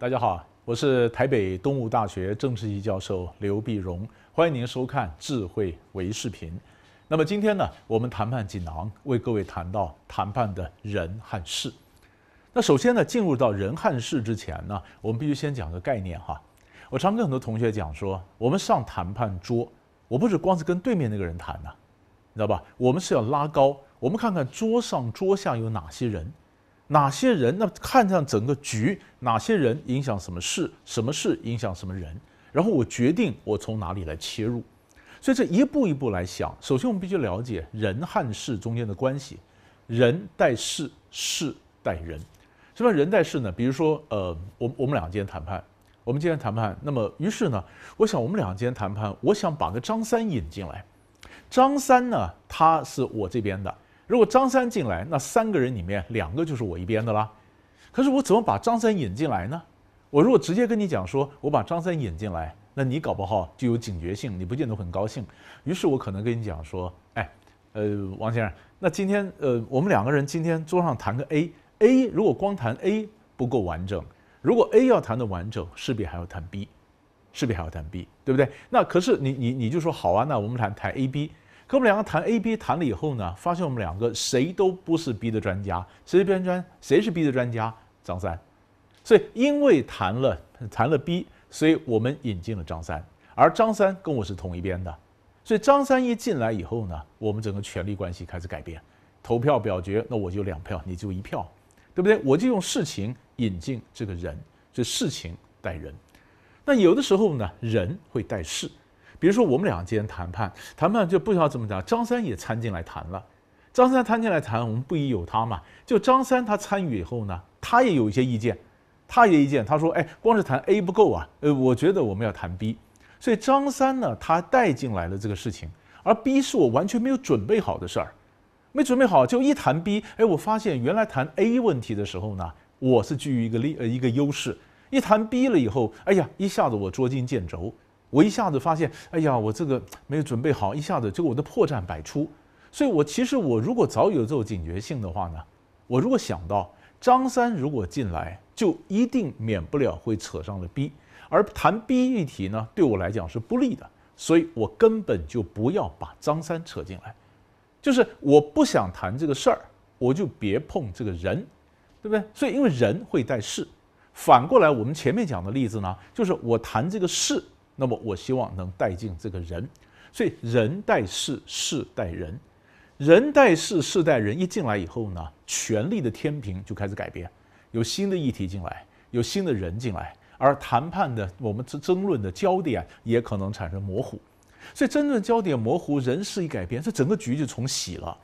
大家好，我是台北东吴大学政治系教授刘碧荣，欢迎您收看智慧微视频。那么今天呢，我们谈判锦囊为各位谈到谈判的人和事。那首先呢，进入到人和事之前呢，我们必须先讲个概念哈。我常跟很多同学讲说，我们上谈判桌，我不是光是跟对面那个人谈呐，你知道吧？我们是要拉高，我们看看桌上桌下有哪些人。哪些人？那看上整个局，哪些人影响什么事？什么事影响什么人？然后我决定我从哪里来切入。所以这一步一步来想。首先我们必须了解人和事中间的关系，人带事，事带人，是吧？人带事呢？比如说，呃，我我们俩今天谈判，我们今天谈判，那么于是呢，我想我们俩今天谈判，我想把个张三引进来。张三呢，他是我这边的。如果张三进来，那三个人里面两个就是我一边的啦。可是我怎么把张三引进来呢？我如果直接跟你讲说，我把张三引进来，那你搞不好就有警觉性，你不见得很高兴。于是我可能跟你讲说，哎，呃，王先生，那今天呃，我们两个人今天桌上谈个 A，A 如果光谈 A 不够完整，如果 A 要谈的完整，势必还要谈 B，势必还要谈 B，对不对？那可是你你你就说好啊，那我们谈谈 A B。跟我们两个谈 A、B 谈了以后呢，发现我们两个谁都不是 B 的专家，谁是边专？谁是 B 的专家？张三，所以因为谈了谈了 B，所以我们引进了张三，而张三跟我是同一边的，所以张三一进来以后呢，我们整个权力关系开始改变，投票表决，那我就两票，你就一票，对不对？我就用事情引进这个人，这事情带人，那有的时候呢，人会带事。比如说，我们俩之间谈判，谈判就不知道怎么讲，张三也参进来谈了。张三参进来谈，我们不疑有他嘛？就张三他参与以后呢，他也有一些意见，他也意见，他说：“哎，光是谈 A 不够啊，呃，我觉得我们要谈 B。”所以张三呢，他带进来了这个事情，而 B 是我完全没有准备好的事儿，没准备好就一谈 B，哎，我发现原来谈 A 问题的时候呢，我是基于一个利呃一个优势，一谈 B 了以后，哎呀，一下子我捉襟见肘。我一下子发现，哎呀，我这个没有准备好，一下子就我的破绽百出。所以，我其实我如果早有这种警觉性的话呢，我如果想到张三如果进来，就一定免不了会扯上了 B，而谈 B 议题呢，对我来讲是不利的。所以我根本就不要把张三扯进来，就是我不想谈这个事儿，我就别碰这个人，对不对？所以，因为人会带事，反过来，我们前面讲的例子呢，就是我谈这个事。那么我希望能带进这个人，所以人带事，事带人，人带事，事带人。一进来以后呢，权力的天平就开始改变，有新的议题进来，有新的人进来，而谈判的我们争争论的焦点也可能产生模糊。所以真正焦点模糊，人事一改变，这整个局就重洗了。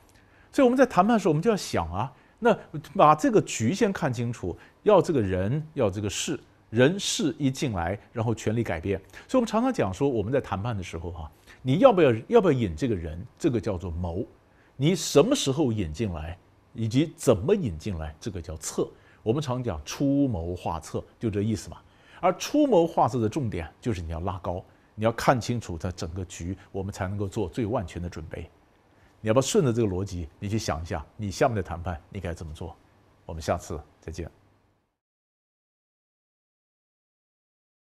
所以我们在谈判的时候，我们就要想啊，那把这个局先看清楚，要这个人，要这个事。人事一进来，然后权力改变，所以我们常常讲说，我们在谈判的时候，哈，你要不要要不要引这个人，这个叫做谋；你什么时候引进来，以及怎么引进来，这个叫策。我们常讲出谋划策，就这意思嘛。而出谋划策的重点就是你要拉高，你要看清楚它整个局，我们才能够做最万全的准备。你要不要顺着这个逻辑，你去想一下，你下面的谈判你该怎么做？我们下次再见。